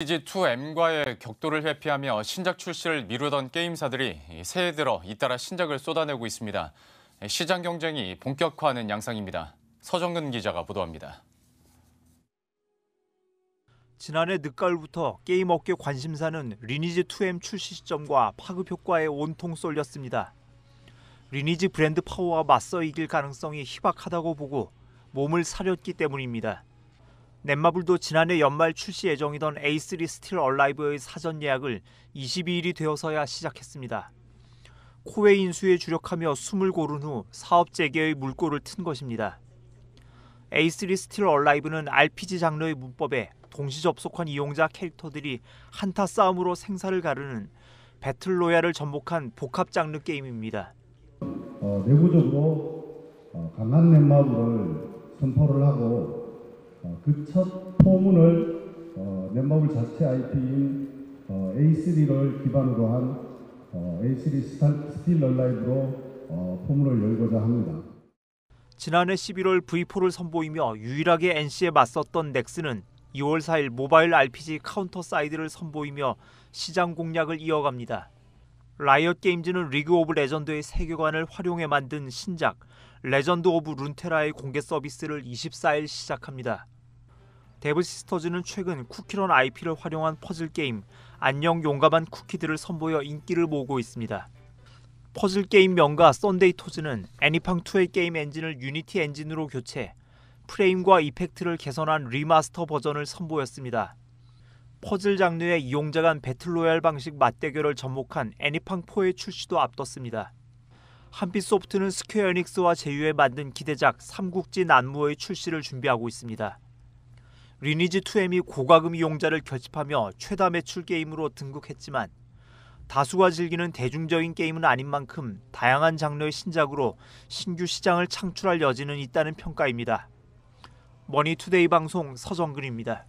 시리즈2M과의 격돌을 회피하며 신작 출시를 미루던 게임사들이 새해 들어 잇따라 신작을 쏟아내고 있습니다. 시장 경쟁이 본격화하는 양상입니다. 서정근 기자가 보도합니다. 지난해 늦가을부터 게임 업계 관심사는 리니지2M 출시 시점과 파급 효과에 온통 쏠렸습니다. 리니지 브랜드 파워와 맞서 이길 가능성이 희박하다고 보고 몸을 사렸기 때문입니다. 넷마블도 지난해 연말 출시 예정이던 A3 스틸 얼라이브의 사전 예약을 22일이 되어서야 시작했습니다. 코웨 인수에 주력하며 숨을 고른 후 사업 재개의 물꼬를 튼 것입니다. A3 스틸 얼라이브는 RPG 장르의 문법에 동시 접속한 이용자 캐릭터들이 한타 싸움으로 생사를 가르는 배틀로얄을 접목한 복합 장르 게임입니다. 어, 내부적으로 어, 강한 넷마블을 선포를 하고 어, 그첫 포문을 넷마블 어, 자체 IP인 어, A3를 기반으로 한 A3 스틸 얼라이브로 포문을 열고자 합니다. 지난해 11월 V4를 선보이며 유일하게 NC에 맞섰던 넥슨은 2월 4일 모바일 RPG 카운터 사이드를 선보이며 시장 공략을 이어갑니다. 라이엇 게임즈는 리그 오브 레전드의 세계관을 활용해 만든 신작 레전드 오브 룬테라의 공개 서비스를 24일 시작합니다. 데브 시스터즈는 최근 쿠키런 IP를 활용한 퍼즐 게임 안녕 용감한 쿠키들을 선보여 인기를 모으고 있습니다. 퍼즐 게임 명가 썬데이 토즈는 애니팡2의 게임 엔진을 유니티 엔진으로 교체, 프레임과 이펙트를 개선한 리마스터 버전을 선보였습니다. 퍼즐 장르의 이용자 간 배틀로얄 방식 맞대결을 접목한 애니팡4의 출시도 앞뒀습니다. 한빛소프트는 스퀘어 에닉스와 제휴에 만든 기대작 삼국지난무의 출시를 준비하고 있습니다. 리니지2M이 고가금 이용자를 결집하며 최다 매출 게임으로 등극했지만 다수가 즐기는 대중적인 게임은 아닌 만큼 다양한 장르의 신작으로 신규 시장을 창출할 여지는 있다는 평가입니다. 머니투데이 방송 서정근입니다.